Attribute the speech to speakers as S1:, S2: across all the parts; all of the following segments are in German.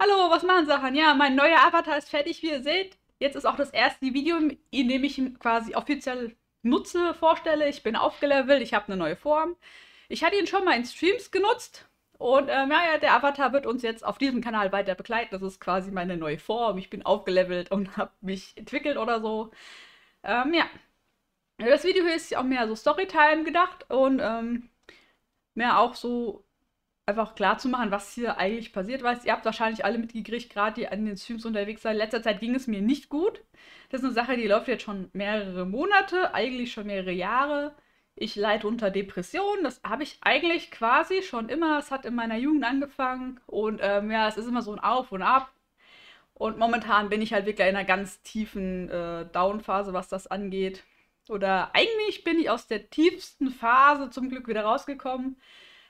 S1: Hallo, was machen Sachen? Ja, mein neuer Avatar ist fertig, wie ihr seht. Jetzt ist auch das erste Video, in dem ich ihn quasi offiziell nutze, vorstelle. Ich bin aufgelevelt, ich habe eine neue Form. Ich hatte ihn schon mal in Streams genutzt. Und ähm, ja, der Avatar wird uns jetzt auf diesem Kanal weiter begleiten. Das ist quasi meine neue Form. Ich bin aufgelevelt und habe mich entwickelt oder so. Ähm, ja. Das Video hier ist auch mehr so Storytime gedacht und ähm, mehr auch so einfach klar zu machen, was hier eigentlich passiert, weil ihr habt wahrscheinlich alle mitgekriegt, gerade die an den Streams unterwegs seid. letzter Zeit ging es mir nicht gut. Das ist eine Sache, die läuft jetzt schon mehrere Monate, eigentlich schon mehrere Jahre. Ich leide unter Depressionen. Das habe ich eigentlich quasi schon immer. Es hat in meiner Jugend angefangen. Und ähm, ja, es ist immer so ein Auf und Ab. Und momentan bin ich halt wirklich in einer ganz tiefen äh, Down-Phase, was das angeht. Oder eigentlich bin ich aus der tiefsten Phase zum Glück wieder rausgekommen.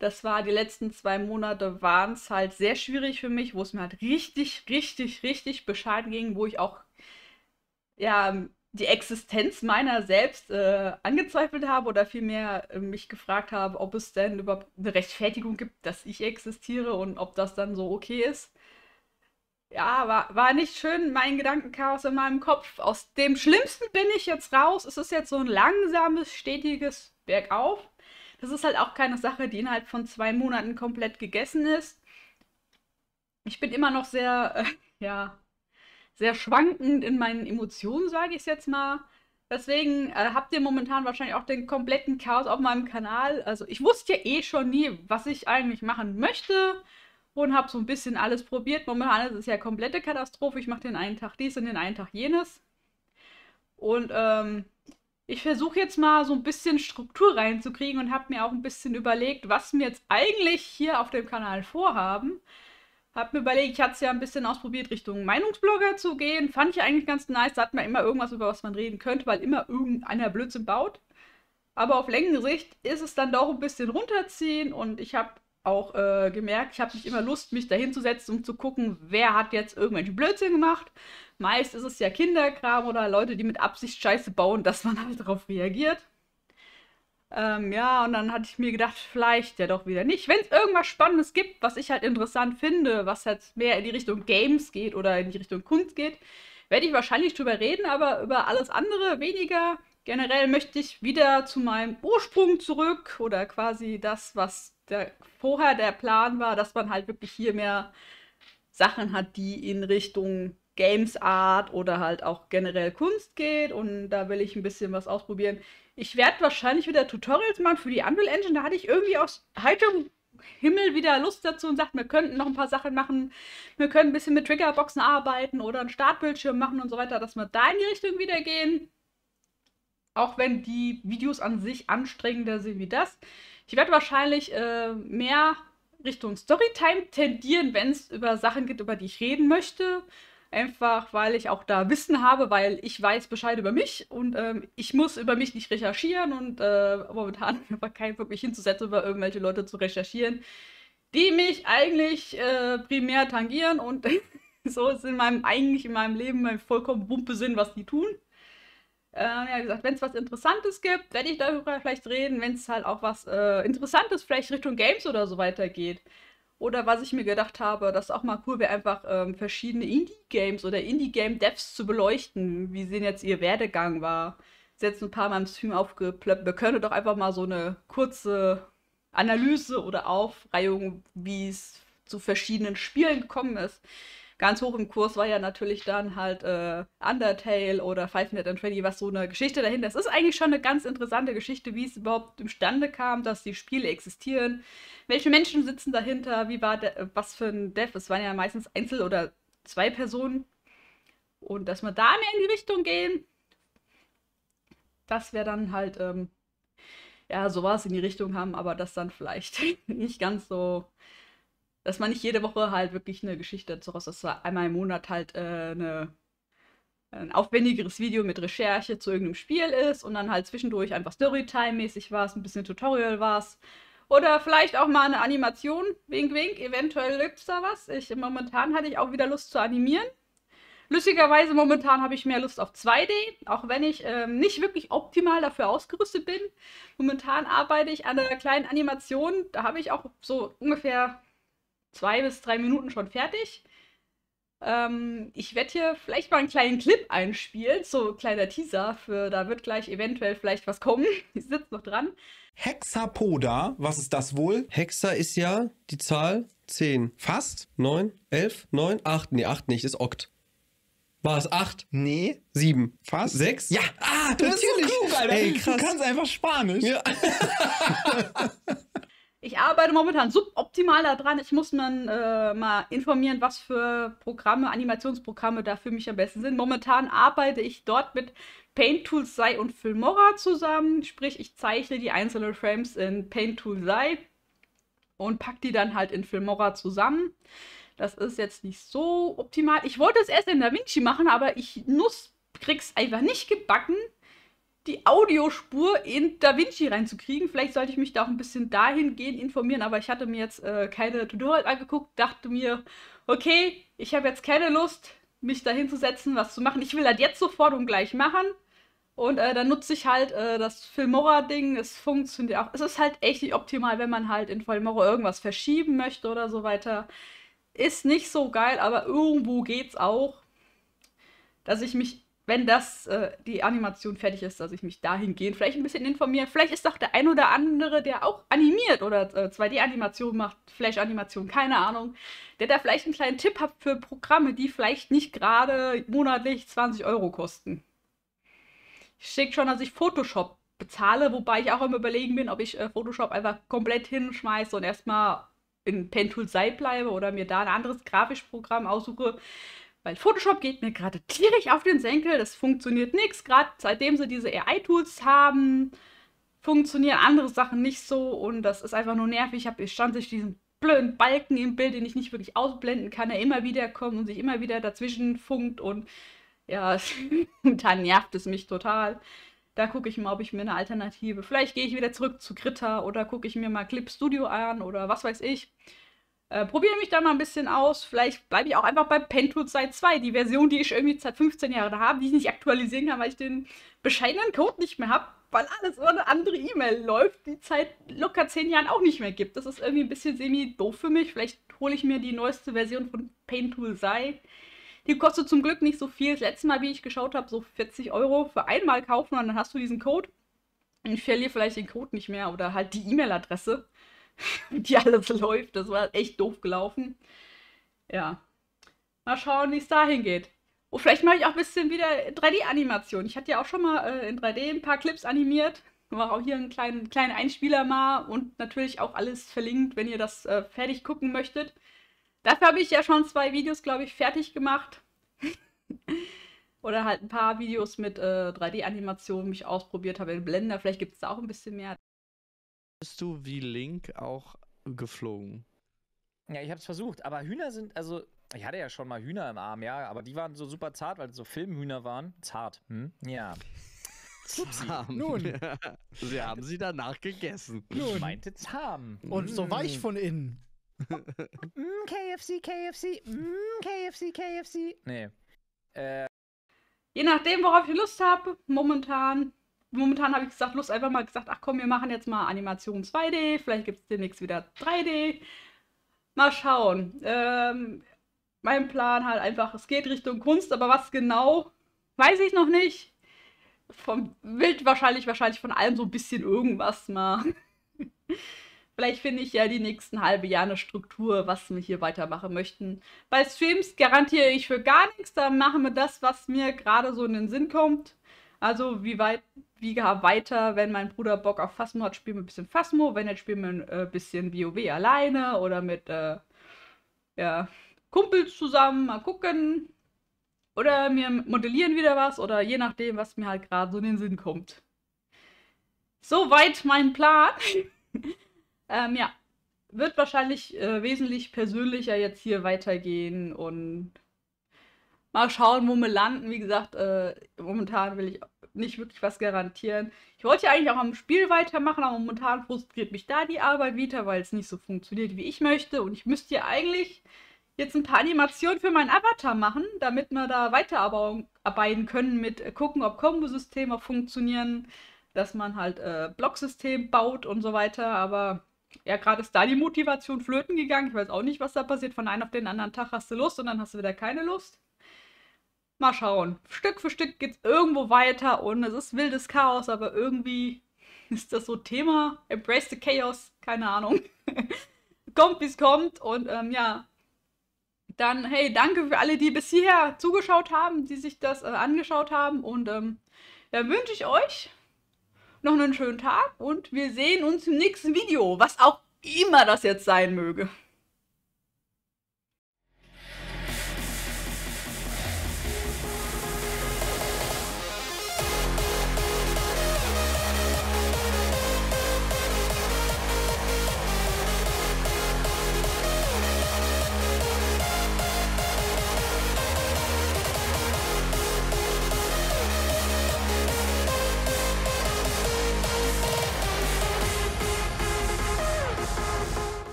S1: Das war die letzten zwei Monate waren es halt sehr schwierig für mich, wo es mir halt richtig, richtig, richtig bescheiden ging, wo ich auch ja die Existenz meiner selbst äh, angezweifelt habe oder vielmehr äh, mich gefragt habe, ob es denn überhaupt eine Rechtfertigung gibt, dass ich existiere und ob das dann so okay ist. Ja, war, war nicht schön, mein Gedankenchaos in meinem Kopf. Aus dem Schlimmsten bin ich jetzt raus. Es ist jetzt so ein langsames, stetiges Bergauf. Das ist halt auch keine Sache, die innerhalb von zwei Monaten komplett gegessen ist. Ich bin immer noch sehr, äh, ja, sehr schwankend in meinen Emotionen, sage ich es jetzt mal. Deswegen äh, habt ihr momentan wahrscheinlich auch den kompletten Chaos auf meinem Kanal. Also ich wusste ja eh schon nie, was ich eigentlich machen möchte und habe so ein bisschen alles probiert. Momentan ist es ja komplette Katastrophe. Ich mache den einen Tag dies und den einen Tag jenes. Und ähm, ich versuche jetzt mal so ein bisschen Struktur reinzukriegen und habe mir auch ein bisschen überlegt, was wir jetzt eigentlich hier auf dem Kanal vorhaben. Habe mir überlegt, ich hatte es ja ein bisschen ausprobiert, Richtung Meinungsblogger zu gehen. Fand ich eigentlich ganz nice. Da hat man immer irgendwas, über was man reden könnte, weil immer irgendeiner Blödsinn baut. Aber auf Längensicht ist es dann doch ein bisschen runterziehen und ich habe auch äh, gemerkt, ich habe nicht immer Lust, mich dahinzusetzen, um zu gucken, wer hat jetzt irgendwelchen Blödsinn gemacht. Meist ist es ja Kinderkram oder Leute, die mit Absicht Scheiße bauen, dass man halt darauf reagiert. Ähm, ja, und dann hatte ich mir gedacht, vielleicht ja doch wieder nicht. Wenn es irgendwas Spannendes gibt, was ich halt interessant finde, was halt mehr in die Richtung Games geht oder in die Richtung Kunst geht, werde ich wahrscheinlich drüber reden, aber über alles andere weniger. Generell möchte ich wieder zu meinem Ursprung zurück oder quasi das, was der, vorher der Plan war, dass man halt wirklich hier mehr Sachen hat, die in Richtung Games Art oder halt auch generell Kunst geht und da will ich ein bisschen was ausprobieren. Ich werde wahrscheinlich wieder Tutorials machen für die Unreal Engine. Da hatte ich irgendwie aus heiterem Himmel wieder Lust dazu und sagt, wir könnten noch ein paar Sachen machen. Wir können ein bisschen mit Triggerboxen arbeiten oder einen Startbildschirm machen und so weiter, dass wir da in die Richtung wieder gehen auch wenn die Videos an sich anstrengender sind wie das. Ich werde wahrscheinlich äh, mehr Richtung Storytime tendieren, wenn es über Sachen geht, über die ich reden möchte. Einfach weil ich auch da Wissen habe, weil ich weiß Bescheid über mich und ähm, ich muss über mich nicht recherchieren und äh, momentan aber keinen wirklich hinzusetzen, über irgendwelche Leute zu recherchieren, die mich eigentlich äh, primär tangieren und so ist in meinem, eigentlich in meinem Leben mein vollkommen Wumpe Sinn, was die tun äh, ja, wie gesagt, wenn es was Interessantes gibt, werde ich darüber vielleicht reden, wenn es halt auch was äh, Interessantes vielleicht Richtung Games oder so weitergeht. Oder was ich mir gedacht habe, dass auch mal cool wäre, einfach ähm, verschiedene Indie-Games oder Indie-Game-Devs zu beleuchten, wie sehen jetzt ihr Werdegang war. Ist jetzt ein paar Mal im Stream aufgeplöppt. Wir können doch einfach mal so eine kurze Analyse oder Aufreihung, wie es zu verschiedenen Spielen gekommen ist ganz hoch im Kurs war ja natürlich dann halt äh, Undertale oder Five Nights at Freddy, was so eine Geschichte dahinter ist. Es ist eigentlich schon eine ganz interessante Geschichte, wie es überhaupt imstande kam, dass die Spiele existieren. Welche Menschen sitzen dahinter? Wie war der, was für ein Dev? Es waren ja meistens Einzel- oder zwei Personen. Und dass wir da mehr in die Richtung gehen, das wäre dann halt, ähm, ja, sowas in die Richtung haben, aber das dann vielleicht nicht ganz so dass man nicht jede Woche halt wirklich eine Geschichte dazu raus, dass einmal im Monat halt äh, eine, ein aufwendigeres Video mit Recherche zu irgendeinem Spiel ist und dann halt zwischendurch einfach Storytime-mäßig war es, ein bisschen Tutorial war es. Oder vielleicht auch mal eine Animation, wink, wink, eventuell gibt es da was. Ich, momentan hatte ich auch wieder Lust zu animieren. Lustigerweise momentan habe ich mehr Lust auf 2D, auch wenn ich ähm, nicht wirklich optimal dafür ausgerüstet bin. Momentan arbeite ich an einer kleinen Animation, da habe ich auch so ungefähr zwei bis drei Minuten schon fertig. Ähm, ich werde hier vielleicht mal einen kleinen Clip einspielen, so kleiner Teaser, für da wird gleich eventuell vielleicht was kommen. Ich sitze noch dran. Hexapoda, was ist das wohl? Hexa ist ja die Zahl 10. Fast? 9, 11, 9, 8. Nee, 8 nicht, ist Okt. War es 8? Nee. 7. Fast? 6? Ja. Ah, du natürlich. bist so klug, Alter. Ey, krass. Du kannst einfach Spanisch. Ja. halt momentan suboptimal daran. Ich muss man äh, mal informieren, was für Programme, Animationsprogramme da für mich am besten sind. Momentan arbeite ich dort mit Paint Tool Sai und Filmora zusammen. Sprich, ich zeichne die einzelnen Frames in Paint Tool Sai und packe die dann halt in Filmora zusammen. Das ist jetzt nicht so optimal. Ich wollte es erst in DaVinci machen, aber ich nuss, krieg's einfach nicht gebacken, die Audiospur in Da Vinci reinzukriegen. Vielleicht sollte ich mich da auch ein bisschen dahingehend informieren, aber ich hatte mir jetzt äh, keine Tutorial angeguckt, dachte mir, okay, ich habe jetzt keine Lust, mich da hinzusetzen, was zu machen. Ich will das jetzt sofort und gleich machen. Und äh, dann nutze ich halt äh, das Filmora-Ding. Es funktioniert auch. Es ist halt echt nicht optimal, wenn man halt in Filmora irgendwas verschieben möchte oder so weiter. Ist nicht so geil, aber irgendwo geht's auch, dass ich mich wenn das, äh, die Animation fertig ist, dass ich mich dahingehend vielleicht ein bisschen informiere. Vielleicht ist doch der ein oder andere, der auch animiert oder äh, 2D-Animation macht, Flash-Animation, keine Ahnung, der da vielleicht einen kleinen Tipp hat für Programme, die vielleicht nicht gerade monatlich 20 Euro kosten. Ich schicke schon, dass ich Photoshop bezahle, wobei ich auch immer überlegen bin, ob ich äh, Photoshop einfach komplett hinschmeiße und erstmal in Pentool Sei bleibe oder mir da ein anderes Grafischprogramm aussuche, weil Photoshop geht mir gerade tierisch auf den Senkel, das funktioniert nichts. Gerade seitdem sie diese AI-Tools haben, funktionieren andere Sachen nicht so und das ist einfach nur nervig. Ich habe sich diesen blöden Balken im Bild, den ich nicht wirklich ausblenden kann, der immer wieder kommt und sich immer wieder dazwischen funkt und ja, dann nervt es mich total. Da gucke ich mal, ob ich mir eine Alternative. Vielleicht gehe ich wieder zurück zu Krita oder gucke ich mir mal Clip Studio an oder was weiß ich. Äh, probiere mich da mal ein bisschen aus. Vielleicht bleibe ich auch einfach bei Pentool Zeit 2, die Version, die ich irgendwie seit 15 Jahren habe, die ich nicht aktualisieren kann, weil ich den bescheidenen Code nicht mehr habe, weil alles über eine andere E-Mail läuft, die seit locker 10 Jahren auch nicht mehr gibt. Das ist irgendwie ein bisschen semi-doof für mich. Vielleicht hole ich mir die neueste Version von Pentool Sei. Die kostet zum Glück nicht so viel. Das letzte Mal, wie ich geschaut habe, so 40 Euro für einmal kaufen und dann hast du diesen Code. Und ich verliere vielleicht den Code nicht mehr oder halt die E-Mail-Adresse. wie alles läuft. Das war echt doof gelaufen. Ja. Mal schauen, wie es dahin geht. Oh, vielleicht mache ich auch ein bisschen wieder 3D-Animation. Ich hatte ja auch schon mal äh, in 3D ein paar Clips animiert. Mache auch hier einen kleinen, kleinen Einspieler mal und natürlich auch alles verlinkt, wenn ihr das äh, fertig gucken möchtet. Dafür habe ich ja schon zwei Videos, glaube ich, fertig gemacht. Oder halt ein paar Videos mit äh, 3D-Animationen, mich ausprobiert habe in Blender. Vielleicht gibt es da auch ein bisschen mehr. Bist du wie Link auch geflogen? Ja, ich hab's versucht, aber Hühner sind, also, ich hatte ja schon mal Hühner im Arm, ja, aber die waren so super zart, weil so Filmhühner waren. Zart, hm? Ja. Zahm. Nun. sie haben sie danach gegessen. Nun. Ich meinte zahm. Und so hm. weich von innen. mm, hm, KFC, KFC, mm, hm, KFC, KFC. Nee. Äh. Je nachdem, worauf ich Lust habe, momentan momentan habe ich gesagt, Lust einfach mal gesagt, ach komm, wir machen jetzt mal Animation 2D, vielleicht gibt es demnächst wieder 3D. Mal schauen. Ähm, mein Plan halt einfach, es geht Richtung Kunst, aber was genau, weiß ich noch nicht. Vom Wild wahrscheinlich, wahrscheinlich von allem so ein bisschen irgendwas mal. Vielleicht finde ich ja die nächsten halbe Jahre eine Struktur, was wir hier weitermachen möchten. Bei Streams garantiere ich für gar nichts, da machen wir das, was mir gerade so in den Sinn kommt. Also wie weit, wie weiter, wenn mein Bruder Bock auf Phasmo hat, spielen wir ein bisschen Phasmo. Wenn jetzt spielen wir ein äh, bisschen WoW alleine oder mit äh, ja, Kumpels zusammen, mal gucken. Oder wir modellieren wieder was oder je nachdem, was mir halt gerade so in den Sinn kommt. Soweit mein Plan. ähm, ja, wird wahrscheinlich äh, wesentlich persönlicher jetzt hier weitergehen und mal schauen, wo wir landen. Wie gesagt, äh, momentan will ich nicht wirklich was garantieren. Ich wollte ja eigentlich auch am Spiel weitermachen, aber momentan frustriert mich da die Arbeit wieder, weil es nicht so funktioniert, wie ich möchte. Und ich müsste ja eigentlich jetzt ein paar Animationen für meinen Avatar machen, damit wir da weiterarbeiten können mit äh, gucken, ob Kombosysteme funktionieren, dass man halt äh, Blocksystem baut und so weiter. Aber ja, gerade ist da die Motivation flöten gegangen. Ich weiß auch nicht, was da passiert. Von einem auf den anderen Tag hast du Lust und dann hast du wieder keine Lust mal schauen. Stück für Stück geht es irgendwo weiter und es ist wildes Chaos, aber irgendwie ist das so Thema. Embrace the Chaos, keine Ahnung. kommt, wie es kommt und ähm, ja. Dann, hey, danke für alle, die bis hierher zugeschaut haben, die sich das äh, angeschaut haben und ähm, dann wünsche ich euch noch einen schönen Tag und wir sehen uns im nächsten Video, was auch immer das jetzt sein möge.